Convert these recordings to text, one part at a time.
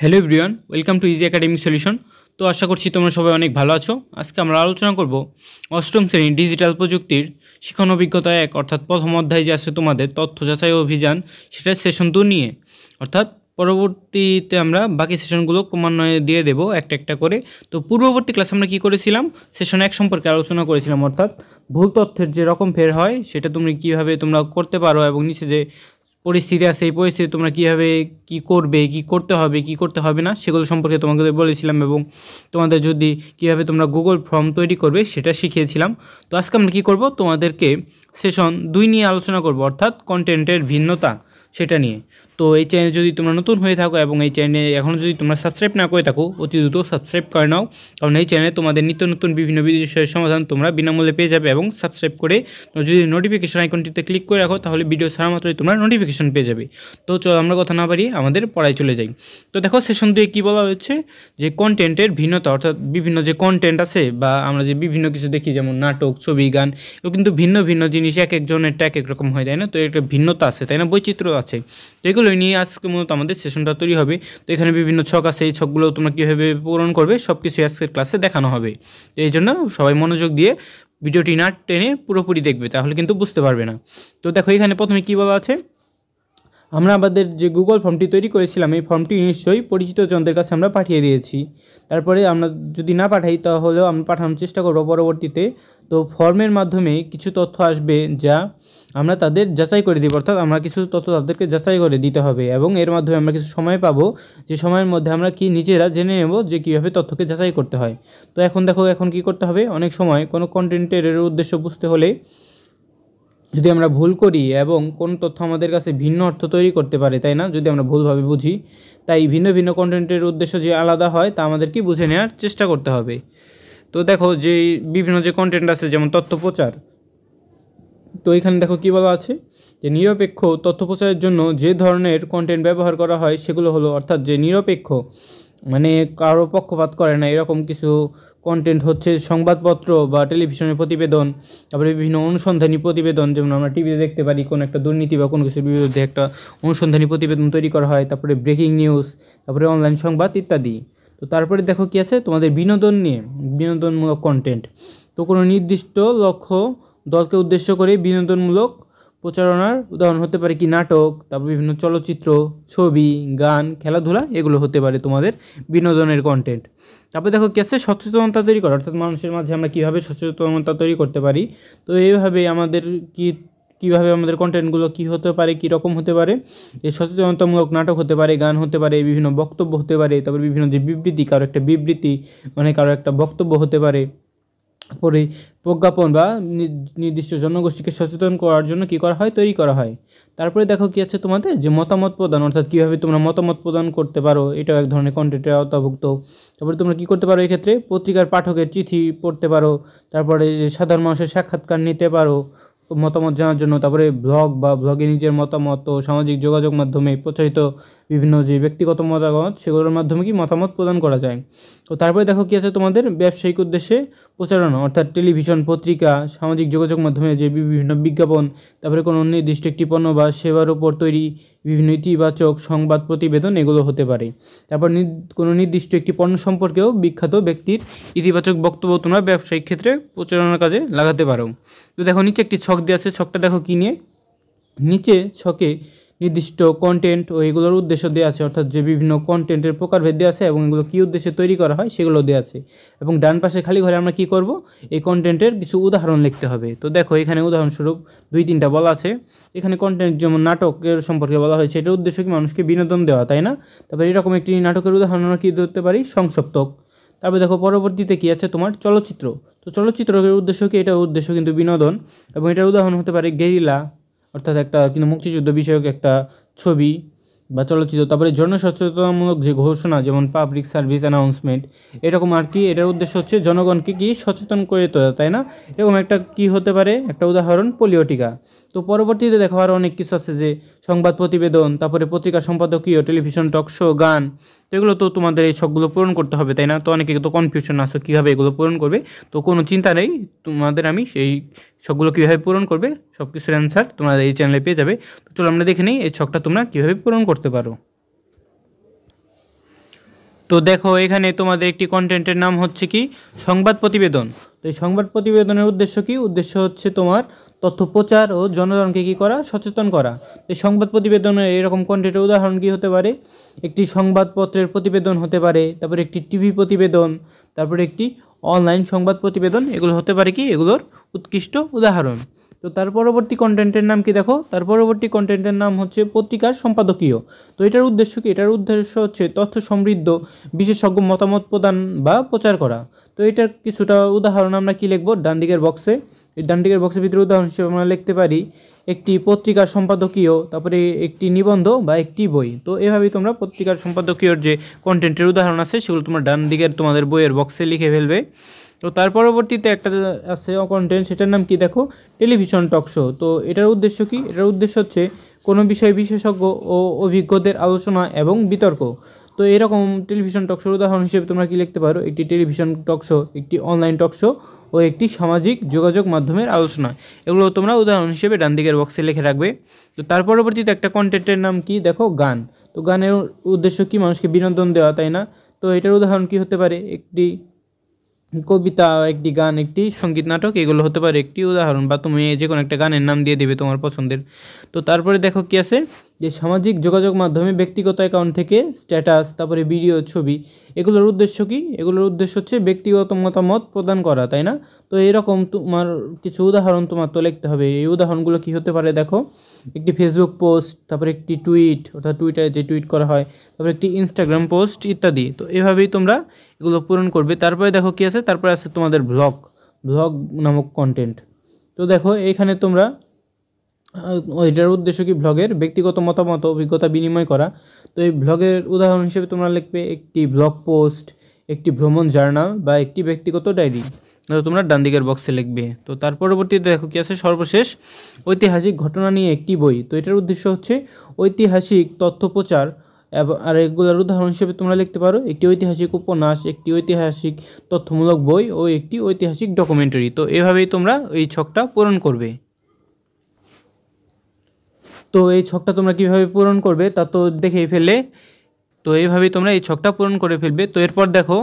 hello everyone welcome to easy academic solution তো আশা করছি তোমরা সবাই অনেক ভালো আছো আজকে আমরা আলোচনা করব অষ্টম শ্রেণীর ডিজিটাল প্রযুক্তির শিক্ষণ অভিজ্ঞতা এক অর্থাৎ প্রথম অধ্যায় যে আছে তোমাদের তথ্য যাচাই অভিযান সেটা সেশন টু নিয়ে অর্থাৎ পরবর্তীতে আমরা বাকি সেশনগুলো ক্রমান্বয়ে দিয়ে দেব একটা একটা করে তো পূর্ববর্তী ক্লাসে আমরা কি করেছিলাম সেশন এক সম্পর্কে আলোচনা করেছিলাম অর্থাৎ ভুল তথ্যের যে রকম ফের হয় সেটা তুমি কীভাবে তোমরা করতে পারো এবং নিচে যে পরিস্থিতি আছে এই পরিস্থিতি তোমরা কীভাবে কি করবে কি করতে হবে কি করতে হবে না সেগুলো সম্পর্কে তোমাকে বলেছিলাম এবং তোমাদের যদি কিভাবে তোমরা গুগল ফর্ম তৈরি করবে সেটা শিখিয়েছিলাম তো আজকে আমরা কী করব তোমাদেরকে সেশন দুই নিয়ে আলোচনা করব অর্থাৎ কন্টেন্টের ভিন্নতা সেটা নিয়ে তো এই চ্যানেল যদি তোমরা নতুন হয়ে থাকো এবং এই চ্যানেলে এখনও যদি তোমরা সাবস্ক্রাইব না করে থাকো অতি দ্রুত সাবস্ক্রাইব করে নাও কারণ এই চ্যানেলে তোমাদের নিত্য নতুন বিভিন্ন বিষয়ের সমাধান তোমরা বিনামূল্যে পেয়ে যাবে এবং সাবস্ক্রাইব করে যদি নোটিফিকেশন আইকনটিতে ক্লিক করে রাখো তাহলে ভিডিও ছাড়া মাত্রই তোমরা নোটিফিকেশন পেয়ে যাবে তো চলো আমরা কথা না পারি আমাদের পড়ায় চলে যাই তো দেখো সেশন দিয়ে কী বলা হয়েছে যে কন্টেন্টের ভিন্নতা অর্থাৎ বিভিন্ন যে কন্টেন্ট আছে বা আমরা যে বিভিন্ন কিছু দেখি যেমন নাটক ছবি গান এগুলো কিন্তু ভিন্ন ভিন্ন জিনিস এক একজনেরটা এক এক রকম হয় তাই না তো একটা ভিন্নতা আছে তাই না বৈচিত্র্য আছে তো এগুলো বিষয়গুলোই নিয়ে আজকে মূলত আমাদের সেশনটা তৈরি হবে তো এখানে বিভিন্ন ছক আছে এই ছকগুলো তোমরা কীভাবে পূরণ করবে সব কিছু আজকের ক্লাসে দেখানো হবে তো এই জন্য সবাই মনোযোগ দিয়ে ভিডিওটি না টেনে পুরোপুরি দেখবে তাহলে কিন্তু বুঝতে পারবে না তো দেখো এখানে প্রথমে কী বলা আছে আমরা আমাদের যে গুগল ফর্মটি তৈরি করেছিলাম এই ফর্মটি নিশ্চয়ই পরিচিত জনদের কাছে আমরা পাঠিয়ে দিয়েছি তারপরে আমরা যদি না পাঠাই তাহলেও আমরা পাঠানোর চেষ্টা করবো পরবর্তীতে তো ফর্মের মাধ্যমে কিছু তথ্য আসবে যা আমরা তাদের যাচাই করে দিব অর্থাৎ আমরা কিছু তথ্য তাদেরকে যাচাই করে দিতে হবে এবং এর মাধ্যমে আমরা কিছু সময় পাবো যে সময়ের মধ্যে আমরা কি নিজেরা জেনে নেব যে কীভাবে তথ্যকে যাচাই করতে হয় তো এখন দেখো এখন কি করতে হবে অনেক সময় কোনো কন্টেন্টের উদ্দেশ্য বুঝতে হলে যদি আমরা ভুল করি এবং কোন তথ্য আমাদের কাছে ভিন্ন অর্থ তৈরি করতে পারে তাই না যদি আমরা ভুলভাবে বুঝি তাই ভিন্ন ভিন্ন কন্টেন্টের উদ্দেশ্য যে আলাদা হয় তা আমাদেরকে বুঝে নেওয়ার চেষ্টা করতে হবে তো দেখো যে বিভিন্ন যে কন্টেন্ট আছে যেমন তথ্য প্রচার তো এখানে দেখো কী বলা আছে যে নিরপেক্ষ তথ্য প্রচারের জন্য যে ধরনের কন্টেন্ট ব্যবহার করা হয় সেগুলো হলো অর্থাৎ যে নিরপেক্ষ মানে কারো পক্ষপাত করে না এরকম কিছু কন্টেন্ট হচ্ছে সংবাদপত্র বা টেলিভিশনের প্রতিবেদন তারপরে বিভিন্ন অনুসন্ধানী প্রতিবেদন যেমন আমরা টিভিতে দেখতে পারি কোনো একটা দুর্নীতি বা কোনো কিছুর বিরুদ্ধে একটা অনুসন্ধানী প্রতিবেদন তৈরি করা হয় তারপরে ব্রেকিং নিউজ তারপরে অনলাইন সংবাদ ইত্যাদি তো তারপরে দেখো কি আছে তোমাদের বিনোদন নিয়ে বিনোদনমূলক কন্টেন্ট তো কোনো নির্দিষ্ট লক্ষ্য দলকে উদ্দেশ্য করে বিনোদনমূলক প্রচারণার উদাহরণ হতে পারে কি নাটক তারপর বিভিন্ন চলচ্চিত্র ছবি গান খেলাধুলা এগুলো হতে পারে তোমাদের বিনোদনের কন্টেন্ট তারপরে দেখো কি আছে সচেতনতা তৈরি করা অর্থাৎ মানুষের মাঝে আমরা কীভাবে সচেতনতা তৈরি করতে পারি তো এইভাবে আমাদের কি কিভাবে আমাদের কন্টেন্টগুলো কি হতে পারে কি রকম হতে পারে এই সচেতনতামূলক নাটক হতে পারে গান হতে পারে বিভিন্ন বক্তব্য হতে পারে তারপর বিভিন্ন যে বিবৃতি কারো একটা বিবৃতি মানে কারো একটা বক্তব্য হতে পারে পরে প্রজ্ঞাপন বা নির্দিষ্ট জনগোষ্ঠীকে সচেতন করার জন্য কি করা হয় তৈরি করা হয় তারপরে দেখো কি আছে তোমাদের যে মতামত প্রদান অর্থাৎ কীভাবে তোমরা মতামত প্রদান করতে পারো এটাও এক ধরনের কন্টেন্টের আওতাভুক্ত তারপরে তোমরা কি করতে পারো এক্ষেত্রে পত্রিকার পাঠকের চিঠি পড়তে পারো তারপরে সাধারণ মানুষের সাক্ষাৎকার নিতে পারো মতামত জানার জন্য তারপরে ব্লগ বা ব্লগে নিজের মতামত ও সামাজিক যোগাযোগ মাধ্যমে প্রচারিত বিভিন্ন যে ব্যক্তিগত মতামত সেগুলোর মাধ্যমে কি মতামত প্রদান করা যায় তো তারপরে দেখো কী আছে তোমাদের ব্যবসায়িক উদ্দেশ্যে প্রচারণা অর্থাৎ টেলিভিশন পত্রিকা সামাজিক যোগাযোগ মাধ্যমে যে বিভিন্ন বিজ্ঞাপন তারপরে কোনো নির্দিষ্ট একটি পণ্য বা সেবার উপর তৈরি বিভিন্ন ইতিবাচক সংবাদ প্রতিবেদন এগুলো হতে পারে তারপর কোনো নির্দিষ্ট একটি পণ্য সম্পর্কেও বিখ্যাত ব্যক্তির ইতিবাচক বক্তব্য তোমরা ব্যবসায়িক ক্ষেত্রে প্রচারণার কাজে লাগাতে পারো তো দেখো নিচে একটি ছক দেওয়া আছে ছকটা দেখো কী নিয়ে নিচে ছকে নির্দিষ্ট কন্টেন্ট ও এগুলোর উদ্দেশ্য দেওয়া আছে অর্থাৎ যে বিভিন্ন কন্টেন্টের প্রকারভেদ দেওয়া আছে এবং এগুলো কী উদ্দেশ্যে তৈরি করা হয় সেগুলো দেওয়া আছে এবং ডান পাশে খালি ঘরে আমরা কি করব এই কন্টেন্টের কিছু উদাহরণ লিখতে হবে তো দেখো এখানে উদাহরণস্বরূপ দুই তিনটা বলা আছে এখানে কন্টেন্ট যেমন নাটকের সম্পর্কে বলা হয়েছে এটার উদ্দেশ্য কি মানুষকে বিনোদন দেওয়া তাই না তারপরে এরকম একটি নাটকের উদাহরণ আমরা কী ধরতে পারি সংসপ্তক তারপরে দেখো পরবর্তীতে কী আছে তোমার চলচ্চিত্র তো চলচ্চিত্রের উদ্দেশ্য কি এটার উদ্দেশ্য কিন্তু বিনোদন এবং এটার উদাহরণ হতে পারে গেরিলা অর্থাৎ একটা কিন্তু মুক্তিযুদ্ধ বিষয়ক একটা ছবি বা চলচ্চিত্র তারপরে জনসচেতনতামূলক যে ঘোষণা যেমন পাবলিক সার্ভিস অ্যানাউন্সমেন্ট এরকম আর কি এটার উদ্দেশ্য হচ্ছে জনগণকে কি সচেতন করে তোলা তাই না এরকম একটা কি হতে পারে একটা উদাহরণ পোলিও টিকা তো পরবর্তীতে দেখো আরও অনেক কিছু আছে যে সংবাদ প্রতিবেদন তারপরে পত্রিকা সম্পাদকীয় টেলিভিশন টক শো গান তো এগুলো তো তোমাদের এই সবগুলো পূরণ করতে হবে তাই না তো অনেকে তো কনফিউশন আসো কীভাবে এগুলো পূরণ করবে তো কোনো চিন্তা নেই তোমাদের আমি সেই সবগুলো কীভাবে পূরণ করবে সব কিছুর অ্যান্সার তোমাদের এই চ্যানেলে পেয়ে যাবে তো চলো আমরা দেখে নিই এই ছকটা তোমরা কীভাবে পূরণ করতে পারো তো দেখো এখানে তোমাদের একটি কন্টেন্টের নাম হচ্ছে কি সংবাদ প্রতিবেদন তো এই সংবাদ প্রতিবেদনের উদ্দেশ্য কি উদ্দেশ্য হচ্ছে তোমার তথ্য প্রচার ও জনগণকে কী করা সচেতন করা এই সংবাদ প্রতিবেদনের এরকম কন্টেন্টের উদাহরণ কী হতে পারে একটি সংবাদপত্রের প্রতিবেদন হতে পারে তারপর একটি টিভি প্রতিবেদন তারপর একটি অনলাইন সংবাদ প্রতিবেদন এগুলো হতে পারে কি এগুলোর উৎকৃষ্ট উদাহরণ তো তার পরবর্তী কন্টেন্টের নাম কি দেখো তার পরবর্তী কন্টেন্টের নাম হচ্ছে পত্রিকার সম্পাদকীয় তো এটার উদ্দেশ্য কি এটার উদ্দেশ্য হচ্ছে তথ্য সমৃদ্ধ বিশেষজ্ঞ মতামত প্রদান বা প্রচার করা তো এটার কিছুটা উদাহরণ আমরা কি লিখব ডান দিকের বক্সে ডান বক্সের ভিতরে উদাহরণ হিসেবে আমরা লিখতে পারি একটি পত্রিকার সম্পাদকীয় তারপরে একটি নিবন্ধ বা একটি বই তো এভাবেই তোমরা পত্রিকার সম্পাদকীয়র যে কন্টেন্টের উদাহরণ আছে সেগুলো তোমার ডান দিকের তোমাদের বইয়ের বক্সে লিখে ফেলবে তো তার পরবর্তীতে একটা আছে কন্টেন্ট সেটার নাম কি দেখো টেলিভিশন টক শো তো এটার উদ্দেশ্য কি এটার উদ্দেশ্য হচ্ছে কোনো বিষয়ে বিশেষজ্ঞ ও অভিজ্ঞদের আলোচনা এবং বিতর্ক তো এরকম টেলিভিশন টক শোর উদাহরণ হিসেবে তোমরা কি লিখতে পারো একটি টেলিভিশন টক শো একটি অনলাইন টক শো ও একটি সামাজিক যোগাযোগ মাধ্যমের আলোচনা এগুলো তোমরা উদাহরণ হিসেবে ডান দিকের বক্সে লিখে রাখবে তো তার পরবর্তীতে একটা কন্টেন্টের নাম কি দেখো গান তো গানের উদ্দেশ্য কি মানুষকে বিনোদন দেওয়া তাই না তো এটার উদাহরণ কি হতে পারে একটি কবিতা একটি গান একটি সঙ্গীত নাটক এগুলো হতে পারে একটি উদাহরণ বা তুমি যে কোনো একটা গানের নাম দিয়ে দেবে তোমার পছন্দের তো তারপরে দেখো কি আছে যে সামাজিক যোগাযোগ মাধ্যমে ব্যক্তিগত অ্যাকাউন্ট থেকে স্ট্যাটাস তারপরে ভিডিও ছবি এগুলোর উদ্দেশ্য কি এগুলোর উদ্দেশ্য হচ্ছে ব্যক্তিগত মতামত প্রদান করা তাই না তো এরকম তোমার কিছু উদাহরণ তোমার তো লিখতে হবে এই উদাহরণগুলো কি হতে পারে দেখো একটি ফেসবুক পোস্ট তারপরে একটি টুইট অর্থাৎ টুইটারে যে টুইট করা হয় তারপরে একটি ইনস্টাগ্রাম পোস্ট ইত্যাদি তো এভাবেই তোমরা এগুলো পূরণ করবে তারপরে দেখো কি আছে তারপরে আছে তোমাদের ব্লগ ব্লগ নামক কন্টেন্ট তো দেখো এখানে তোমরা এটার উদ্দেশ্য কি ব্লগের ব্যক্তিগত মতামত অভিজ্ঞতা বিনিময় করা তো এই ব্লগের উদাহরণ হিসেবে তোমরা লিখবে একটি ব্লগ পোস্ট একটি ভ্রমণ জার্নাল বা একটি ব্যক্তিগত ডায়েরি তো তোমরা ডান দিকের বক্সে লিখবে তো তার পরবর্তীতে দেখো কি আছে সর্বশেষ ঐতিহাসিক ঘটনা নিয়ে একটি বই তো এটার উদ্দেশ্য হচ্ছে ঐতিহাসিক তথ্য প্রচার আর এগুলোর উদাহরণ হিসেবে তোমরা লিখতে পারো একটি ঐতিহাসিক উপন্যাস একটি ঐতিহাসিক তথ্যমূলক বই ও একটি ঐতিহাসিক ডকুমেন্টারি তো এভাবেই তোমরা এই ছকটা পূরণ করবে তো এই ছকটা তোমরা কিভাবে পূরণ করবে তা তো দেখেই ফেললে তো এইভাবেই তোমরা এই ছকটা পূরণ করে ফেলবে তো এরপর দেখো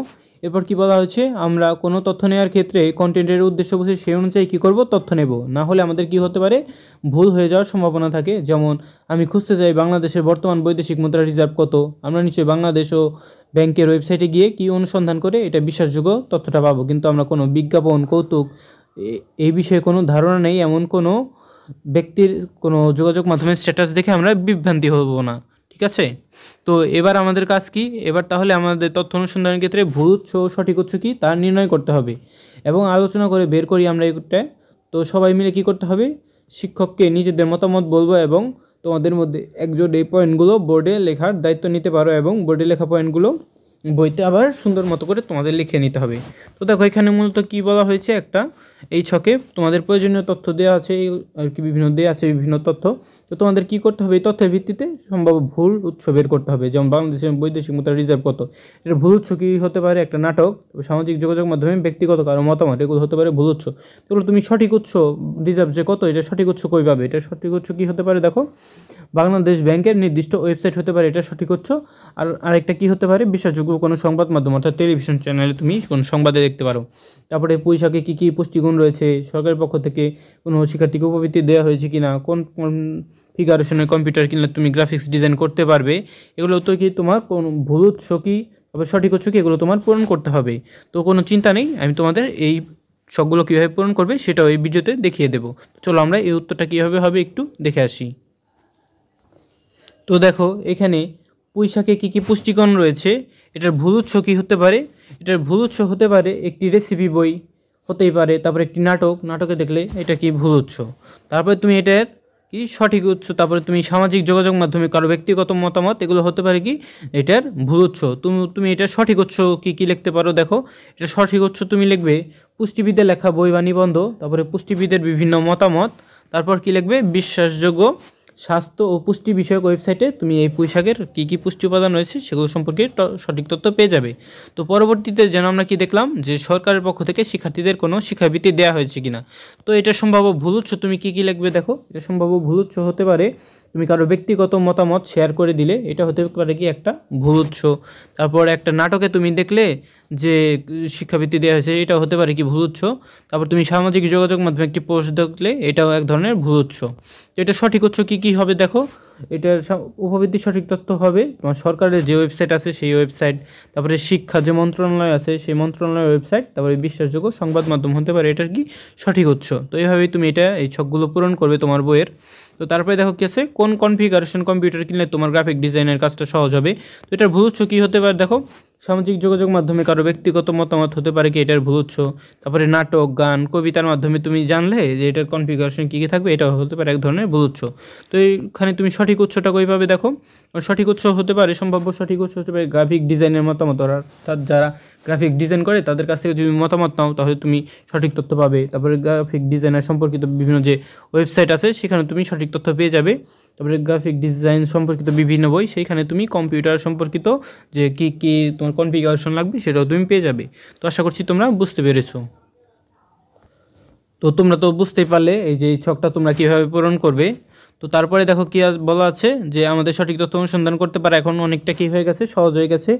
এরপর কি বলা হচ্ছে আমরা কোনো তথ্য নেওয়ার ক্ষেত্রে কন্টেন্টের উদ্দেশ্য বসে সেই অনুযায়ী কী করব তথ্য নেব না হলে আমাদের কি হতে পারে ভুল হয়ে যাওয়ার সম্ভাবনা থাকে যেমন আমি খুঁজতে চাই বাংলাদেশের বর্তমান বৈদেশিক মুদ্রা রিজার্ভ কত আমরা নিশ্চয়ই বাংলাদেশ ও ব্যাংকের ওয়েবসাইটে গিয়ে কি অনুসন্ধান করে এটা বিশ্বাসযোগ্য তথ্যটা পাবো কিন্তু আমরা কোনো বিজ্ঞাপন কৌতুক এই বিষয়ে কোনো ধারণা নেই এমন কোনো ব্যক্তির কোনো যোগাযোগ মাধ্যমের স্ট্যাটাস দেখে আমরা বিভ্রান্তি হব না ঠিক আছে তো এবার আমাদের কাজ কি এবার তাহলে আমাদের তথ্য অনুসন্ধানের ক্ষেত্রে ভুল উৎস সঠিক উৎস কী তা নির্ণয় করতে হবে এবং আলোচনা করে বের করি আমরা এইটা তো সবাই মিলে কি করতে হবে শিক্ষককে নিজেদের মতামত বলবো এবং তোমাদের মধ্যে একজোট এই পয়েন্টগুলো বোর্ডে লেখার দায়িত্ব নিতে পারো এবং বোর্ডে লেখা পয়েন্টগুলো বইতে আবার সুন্দর মতো করে তোমাদের লিখে নিতে হবে তো দেখো এখানে মূলত কি বলা হয়েছে একটা এই ছকে তোমাদের প্রয়োজনীয় তথ্য দেওয়া আছে আর কি বিভিন্ন দেওয়া আছে বিভিন্ন তথ্য তো তোমাদের কী করতে হবে এই তথ্যের ভিত্তিতে সম্ভাব্য ভুল উৎস বের করতে হবে যেমন বাংলাদেশের বৈদেশিক মুদ্রা রিজার্ভ কত এটা ভুল উৎস কী হতে পারে একটা নাটক সামাজিক যোগাযোগ মাধ্যমে ব্যক্তিগত কারো মতামত এগুলো হতে পারে ভুল উৎস তাহলে তুমি সঠিক উৎস রিজার্ভ যে কত এটা সঠিক উৎস কই পাবে এটা সঠিক উৎস কী হতে পারে দেখো বাংলাদেশ ব্যাংকের নির্দিষ্ট ওয়েবসাইট হতে পারে এটা সঠিক উৎস আর আরেকটা কি হতে পারে বিশ্বাসযোগ্য কোনো সংবাদ মাধ্যম অর্থাৎ টেলিভিশন চ্যানেলে তুমি কোনো সংবাদে দেখতে পারো তারপরে পুঁইশাকে কী কী পুষ্টিগুণ রয়েছে সরকারের পক্ষ থেকে কোনো শিক্ষার্থীকে উপবৃত্তি দেওয়া হয়েছে কি না কোন ফিগারেশনের কম্পিউটার কিনলে তুমি গ্রাফিক্স ডিজাইন করতে পারবে এগুলো তো কি তোমার কোন ভুল উৎস কি আবার সঠিক উৎস কি এগুলো তোমার পূরণ করতে হবে তো কোনো চিন্তা নেই আমি তোমাদের এই সবগুলো কীভাবে পূরণ করবে সেটাও এই ভিডিওতে দেখিয়ে দেবো চলো আমরা এই উত্তরটা কীভাবে হবে একটু দেখে আসি তো দেখো এখানে পুঁইশাকে কী কী পুষ্টিকরণ রয়েছে এটার ভুল উৎস কী হতে পারে এটার ভুল উৎস হতে পারে একটি রেসিপি বই হতেই পারে তারপরে একটি নাটক নাটকে দেখলে এটা কি ভুল উৎস তারপরে তুমি এটার কি সঠিক উৎস তারপরে তুমি সামাজিক যোগাযোগ মাধ্যমে কারো ব্যক্তিগত মতামত এগুলো হতে পারে কি এটার ভুল উৎস তুমি তুমি এটার সঠিক উৎস কী কী লিখতে পারো দেখো এটা সঠিক উৎস তুমি লিখবে পুষ্টিবিদের লেখা বই বা নিবন্ধ তারপরে পুষ্টিবিদের বিভিন্ন মতামত তারপর কি লিখবে বিশ্বাসযোগ্য স্বাস্থ্য ও পুষ্টি বিষয়ক ওয়েবসাইটে তুমি এই পুঁই শাকের কী কী পুষ্টি উপাদান রয়েছে সেগুলো সম্পর্কে সঠিক তথ্য পেয়ে যাবে তো পরবর্তীতে যেন আমরা কি দেখলাম যে সরকারের পক্ষ থেকে শিক্ষার্থীদের কোনো শিক্ষাবৃত্তি দেওয়া হয়েছে কিনা তো এটা সম্ভাব্য ভুল উৎস তুমি কী কী লিখবে দেখো এটা সম্ভাব্য ভুল উৎস হতে পারে তুমি কারো ব্যক্তিগত মতামত শেয়ার করে দিলে এটা হতে পারে কি একটা ভুল উৎস তারপর একটা নাটকে তুমি দেখলে যে শিক্ষাবৃত্তি দেওয়া হয়েছে এটা হতে পারে কি ভুল উৎস তারপর তুমি সামাজিক যোগাযোগ মাধ্যমে একটি পোস্ট দেখলে এটাও এক ধরনের ভুল উৎস তো এটা সঠিক উৎস কী কী হবে দেখো এটার উপবৃত্তি সঠিক তথ্য হবে তোমার সরকারের যে ওয়েবসাইট আছে সেই ওয়েবসাইট তারপরে শিক্ষা যে মন্ত্রণালয় আছে সেই মন্ত্রণালয়ের ওয়েবসাইট তারপরে বিশ্বাসযোগ্য সংবাদ মাধ্যম হতে পারে এটার কি সঠিক উৎস তো এইভাবেই তুমি এটা এই ছকগুলো পূরণ করবে তোমার বইয়ের তো তারপরে দেখো কি আছে কোন কনফিগারেশন কম্পিউটার কিনলে তোমার গ্রাফিক ডিজাইনের কাজটা সহজ হবে তো এটার ভুল উৎস কী হতে পারে দেখো সামাজিক যোগাযোগ মাধ্যমে কারো ব্যক্তিগত মতামত হতে পারে কি এটার ভুল উৎস তারপরে নাটক গান কবিতার মাধ্যমে তুমি জানলে যে এটার কনফিগারেশন কী কী থাকবে এটা হতে পারে এক ধরনের ভুল উৎস তো এখানে তুমি সঠিক উৎসটা কইভাবে দেখো সঠিক উৎস হতে পারে সম্ভাব্য সঠিক উৎস হতে পারে গ্রাফিক ডিজাইনের মতামত অর্থাৎ যারা গ্রাফিক ডিজাইন করে তাদের কাছ থেকে যদি মতামত নাও তাহলে তুমি সঠিক তথ্য পাবে তারপরে গ্রাফিক ডিজাইনার সম্পর্কিত বিভিন্ন যে ওয়েবসাইট আছে সেখানে তুমি সঠিক তথ্য পেয়ে যাবে তারপরে গ্রাফিক ডিজাইন সম্পর্কিত বিভিন্ন বই সেইখানে তুমি কম্পিউটার সম্পর্কিত যে কি কি তোমার কনফিগারেশন লাগবে সেটাও তুমি পেয়ে যাবে তো আশা করছি তোমরা বুঝতে পেরেছো তো তোমরা তো বুঝতেই পারলে এই যে ছকটা তোমরা কীভাবে পূরণ করবে তো তারপরে দেখো কি বলা আছে যে আমাদের সঠিক তথ্য অনুসন্ধান করতে পারে এখন অনেকটা কী হয়ে গেছে সহজ হয়ে গেছে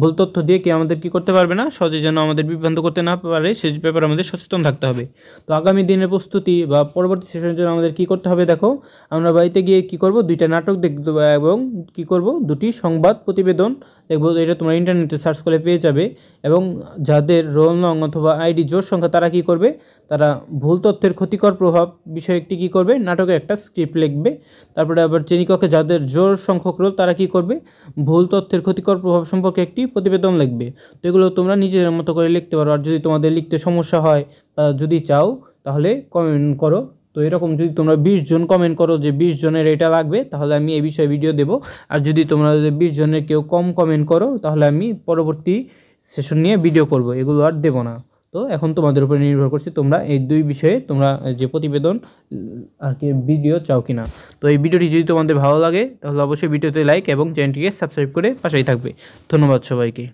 ভুল তথ্য দিয়ে কি আমাদের কি করতে পারবে না সহজে যেন আমাদের বিভ্রান্ত করতে না পারে সে ব্যাপারে আমাদের সচেতন থাকতে হবে তো আগামী দিনের প্রস্তুতি বা পরবর্তী সেশনের জন্য আমাদের কি করতে হবে দেখো আমরা বাড়িতে গিয়ে কি করব দুইটা নাটক দেখব এবং কি করব দুটি সংবাদ প্রতিবেদন দেখব এটা তোমরা ইন্টারনেটে সার্চ করে পেয়ে যাবে এবং যাদের রোল নং অথবা আইডি জোর সংখ্যা তারা কি করবে তারা ভুল তথ্যের ক্ষতিকর প্রভাব বিষয়ে একটি কী করবে নাটকের একটা স্ক্রিপ্ট লিখবে তারপরে আবার চেনিকক্ষে যাদের জোর সংখ্যক রোল তারা কী করবে ভুল তথ্যের ক্ষতিকর প্রভাব সম্পর্কে একটি প্রতিবেদন লিখবে তো এগুলো তোমরা নিজেদের মতো করে লিখতে পারো আর যদি তোমাদের লিখতে সমস্যা হয় যদি চাও তাহলে কমেন্ট করো তো এরকম যদি তোমরা বিশ জন কমেন্ট করো যে বিশ জনের এটা লাগবে তাহলে আমি এই বিষয়ে ভিডিও দেব আর যদি তোমরা বিশ জনের কেউ কম কমেন্ট করো তাহলে আমি পরবর্তী সেশন নিয়ে ভিডিও করব এগুলো আর দেবো না তো এখন তোমাদের উপরে নির্ভর করছে তোমরা এই দুই বিষয়ে তোমরা যে প্রতিবেদন আর কি ভিডিও চাও কি না তো এই ভিডিওটি যদি তোমাদের ভালো লাগে তাহলে অবশ্যই ভিডিওতে লাইক এবং চ্যানেলটিকে সাবস্ক্রাইব করে পাশেই থাকবে ধন্যবাদ সবাইকে